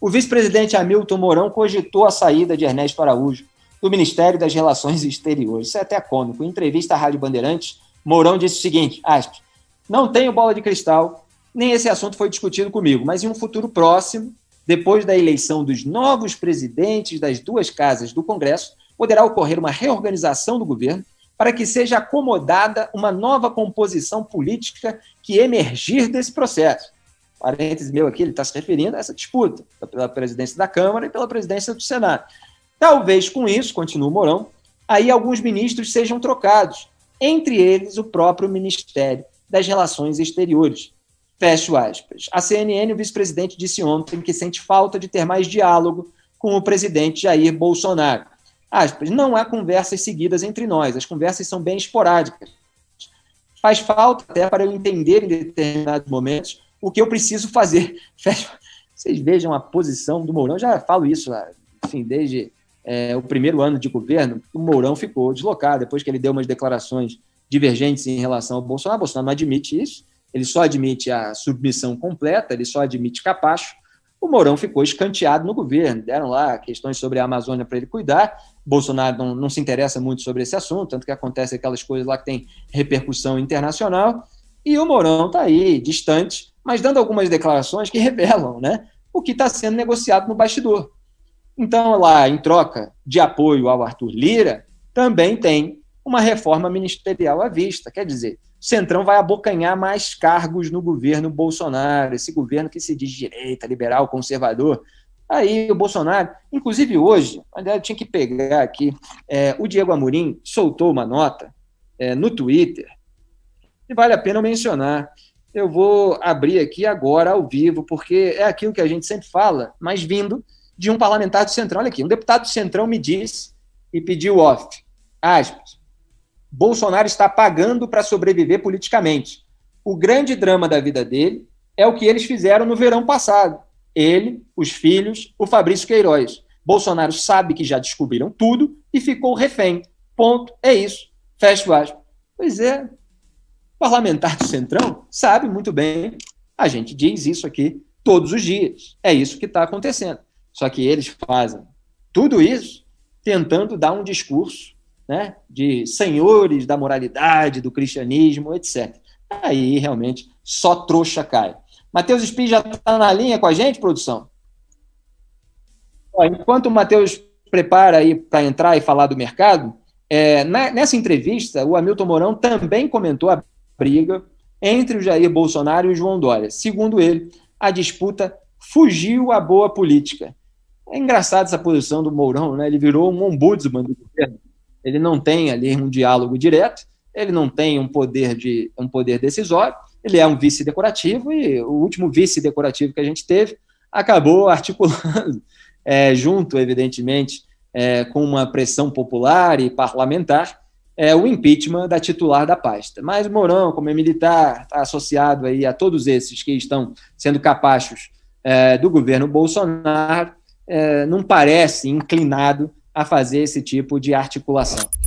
O vice-presidente Hamilton Mourão cogitou a saída de Ernesto Araújo do Ministério das Relações Exteriores. Isso é até cômico. Em entrevista à Rádio Bandeirantes, Mourão disse o seguinte: aspas, não tenho bola de cristal, nem esse assunto foi discutido comigo, mas em um futuro próximo, depois da eleição dos novos presidentes das duas casas do Congresso, poderá ocorrer uma reorganização do governo para que seja acomodada uma nova composição política que emergir desse processo parênteses meu aqui, ele está se referindo a essa disputa pela presidência da Câmara e pela presidência do Senado. Talvez com isso, continua o Mourão, aí alguns ministros sejam trocados, entre eles o próprio Ministério das Relações Exteriores. Fecho aspas. A CNN, o vice-presidente, disse ontem que sente falta de ter mais diálogo com o presidente Jair Bolsonaro. Aspas, não há conversas seguidas entre nós, as conversas são bem esporádicas. Faz falta até para eu entender em determinados momentos o que eu preciso fazer. Vocês vejam a posição do Mourão, já falo isso, enfim, ah, assim, desde é, o primeiro ano de governo, o Mourão ficou deslocado, depois que ele deu umas declarações divergentes em relação ao Bolsonaro, Bolsonaro não admite isso, ele só admite a submissão completa, ele só admite capacho, o Mourão ficou escanteado no governo. Deram lá questões sobre a Amazônia para ele cuidar. Bolsonaro não, não, se interessa muito sobre esse assunto, tanto que acontece aquelas coisas lá que tem repercussão internacional. E o Mourão está aí, distante, mas dando algumas declarações que revelam né, o que está sendo negociado no bastidor. Então, lá, em troca de apoio ao Arthur Lira, também tem uma reforma ministerial à vista. Quer dizer, o Centrão vai abocanhar mais cargos no governo Bolsonaro, esse governo que se diz direita, liberal, conservador. Aí o Bolsonaro, inclusive hoje, eu tinha que pegar aqui, é, o Diego Amorim soltou uma nota é, no Twitter e vale a pena mencionar. Eu vou abrir aqui agora ao vivo, porque é aquilo que a gente sempre fala, mas vindo de um parlamentar do Centrão. Olha aqui, um deputado do Centrão me disse e pediu off. Aspas. Bolsonaro está pagando para sobreviver politicamente. O grande drama da vida dele é o que eles fizeram no verão passado. Ele, os filhos, o Fabrício Queiroz. Bolsonaro sabe que já descobriram tudo e ficou refém. Ponto. É isso. Fecha o aspas. Pois é, parlamentar do Centrão sabe muito bem, a gente diz isso aqui todos os dias. É isso que está acontecendo. Só que eles fazem tudo isso tentando dar um discurso né, de senhores da moralidade, do cristianismo, etc. Aí realmente só trouxa cai. Matheus Espí já está na linha com a gente, produção? enquanto o Matheus prepara aí para entrar e falar do mercado, é, na, nessa entrevista, o Hamilton Mourão também comentou briga entre o Jair Bolsonaro e o João Dória. Segundo ele, a disputa fugiu à boa política. É engraçado essa posição do Mourão, né? Ele virou um ombudsman do governo. Ele não tem ali um diálogo direto, ele não tem um poder de um poder decisório, ele é um vice decorativo e o último vice decorativo que a gente teve acabou articulando é, junto, evidentemente, é, com uma pressão popular e parlamentar, é, o impeachment da titular da pasta. Mas o Mourão, como é militar, está associado aí a todos esses que estão sendo capachos é, do governo Bolsonaro, é, não parece inclinado a fazer esse tipo de articulação.